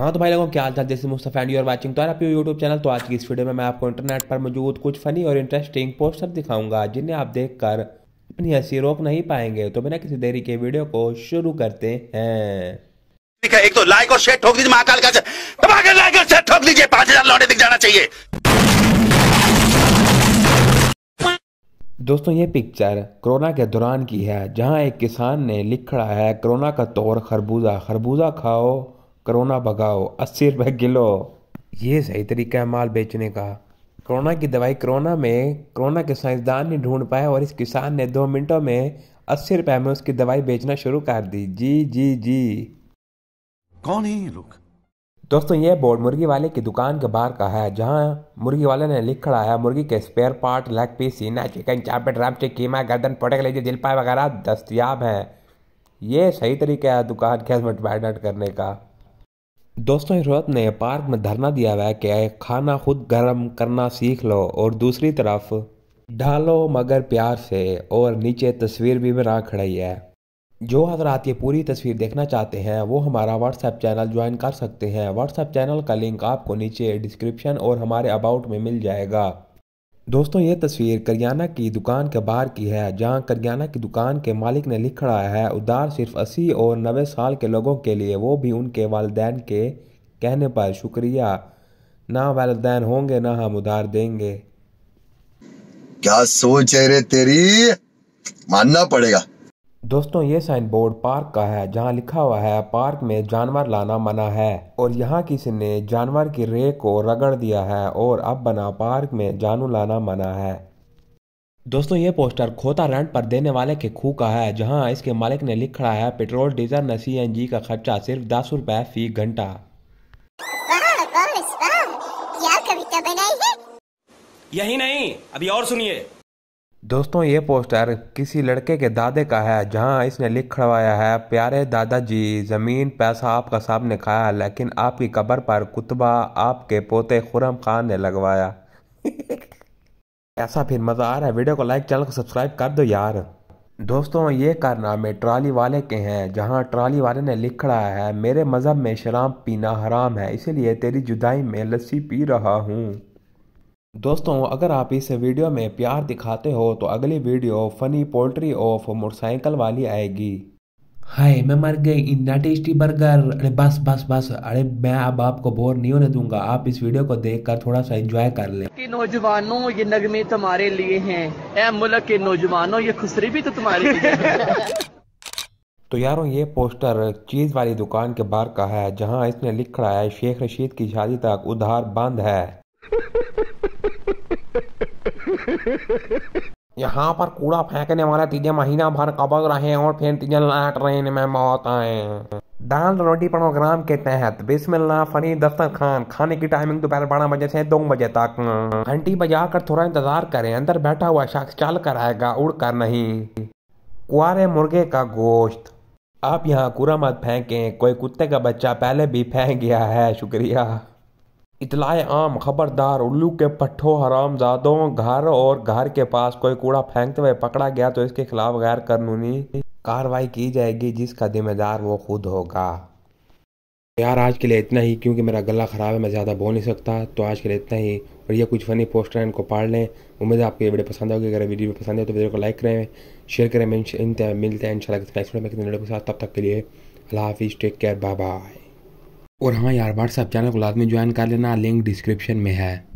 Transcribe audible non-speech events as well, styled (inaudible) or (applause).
हाँ तो भाई लोगों क्या हाल जैसे Mustafa and you are watching तो आप यूट्यूब चैनल तो आज की इस वीडियो में मैं आपको इंटरनेट पर मौजूद कुछ फनी और इंटरेस्टिंग पोस्टर दिखाऊंगा जिन्हें आप देखकर अपनी हंसी रोक नहीं पाएंगे तो बिना किसी देरी के वीडियो को शुरू करते हैं एक तो लाइक और शेयर ठोक दीजिए महाकाल का लाइक और शेयर ठोक दीजिए पांच हजार लौटे दिख जाना चाहिए दोस्तों ये पिक्चर कोरोना के दौरान की है जहां एक किसान ने लिखा है कोरोना का तौर खरबूजा खरबूजा खाओ करोना भगाओ अस्सी रुपये किलो ये सही तरीका है माल बेचने का कोरोना की दवाई कोरोना में कोरोना के साइंसदान ने ढूंढ पाया और इस किसान ने दो मिनटों में अस्सी रुपये में उसकी दवाई बेचना शुरू कर दी जी जी जी कौन है ये लोग दोस्तों ये बोर्ड मुर्गी वाले की दुकान के बाहर का है जहाँ मुर्गी वाले ने लिख खड़ा है मुर्गी के स्पेयर पार्ट लेग पीस सीना चिकन चापेट रामचे कीमा गर्दन पोटे कलेजे दिलपा वगैरह दस्तियाब हैं ये सही तरीका है दुकान के एडवर्टाइजमेंट करने का दोस्तों इस वक्त ने पार्क में धरना दिया हुआ है कि खाना खुद गर्म करना सीख लो और दूसरी तरफ ढालो मगर प्यार से और नीचे तस्वीर भी बना खड़ी है जो हजरात ये पूरी तस्वीर देखना चाहते हैं वो हमारा व्हाट्सएप चैनल ज्वाइन कर सकते हैं व्हाट्सएप चैनल का लिंक आपको नीचे डिस्क्रिप्शन और हमारे अबाउट में मिल जाएगा दोस्तों ये तस्वीर करियाना की दुकान के बाहर की है जहां करियाना की दुकान के मालिक ने लिख रहा है उधार सिर्फ अस्सी और नबे साल के लोगों के लिए वो भी उनके वालदेन के कहने पर शुक्रिया ना वालदेन होंगे ना हम उधार देंगे क्या सोच है रे तेरी मानना पड़ेगा दोस्तों ये साइन बोर्ड पार्क का है जहाँ लिखा हुआ है पार्क में जानवर लाना मना है और यहाँ किसी ने जानवर की रे को रगड़ दिया है और अब बना पार्क में जानू लाना मना है दोस्तों ये पोस्टर खोता रेंट पर देने वाले के खू का है जहाँ इसके मालिक ने लिख रहा है पेट्रोल डीजल न सी का खर्चा सिर्फ दस रुपए फी घंटा तो यही नहीं अभी और सुनिए दोस्तों ये पोस्टर किसी लड़के के दादे का है जहां इसने लिख खड़वाया है प्यारे दादाजी ज़मीन पैसा आपका साहब ने खाया लेकिन आपकी कब्र पर कुतबा आपके पोते खुरम खान ने लगवाया (laughs) ऐसा फिर मज़ा आ रहा है वीडियो को लाइक चैनल को सब्सक्राइब कर दो यार दोस्तों ये कारनामे ट्राली वाले के हैं जहां ट्राली वाले ने लिख रहा है मेरे मज़हब में शराब पीना हराम है इसीलिए तेरी जुदाई में लस्सी पी रहा हूँ दोस्तों अगर आप इस वीडियो में प्यार दिखाते हो तो अगली video funny poultry of motorcycle वाली आएगी हाय मैं मर गई इतना टेस्टी बर्गर अरे बस बस बस अरे मैं अब आपको बोर नहीं होने दूंगा आप इस वीडियो को देखकर थोड़ा सा एंजॉय कर ले नौजवानों ये नगमे तुम्हारे लिए हैं ए मुल्क के नौजवानों ये खुसरी भी तो तुम्हारे लिए (laughs) तो यारों ये पोस्टर चीज़ वाली दुकान के बाहर का है जहाँ इसने लिख रहा है शेख रशीद की शादी तक उधार बंद है (laughs) यहाँ पर कूड़ा फेंकने वाला तीजे महीना भर कबक रहे और फिर तीजे लाट रहे में मौत आए दाल रोटी प्रोग्राम के तहत बिस्मिल्लाह फरी दफ्तर खान खाने की टाइमिंग दोपहर बारह बजे से दो बजे तक घंटी बजा कर थोड़ा इंतजार करें अंदर बैठा हुआ शख्स चल कर आएगा उड़ कर नहीं कुआरे मुर्गे का गोश्त आप यहाँ कूड़ा मत फेंकें कोई कुत्ते का बच्चा पहले भी फेंक गया है शुक्रिया इतलाए आम खबरदार उल्लू के पट्ठों हरामजादों घर और घर के पास कोई कूड़ा फेंकते हुए पकड़ा गया तो इसके खिलाफ गैर कानूनी कार्रवाई की जाएगी जिसका जिम्मेदार वो खुद होगा यार आज के लिए इतना ही क्योंकि मेरा गला ख़राब है मैं ज़्यादा बोल नहीं सकता तो आज के लिए इतना ही और ये कुछ फनी पोस्टर हैं इनको पाड़ लें उम्मीद है आपको ये वीडियो पसंद होगी अगर वीडियो पसंद है तो वीडियो को लाइक करें शेयर करें मिलते हैं इन शाला के साथ तब तक के लिए अल्लाह हाफिज़ टेक केयर बाय बाय और हाँ यार व्हाट्सएप चैनल को लाद में ज्वाइन कर लेना लिंक डिस्क्रिप्शन में है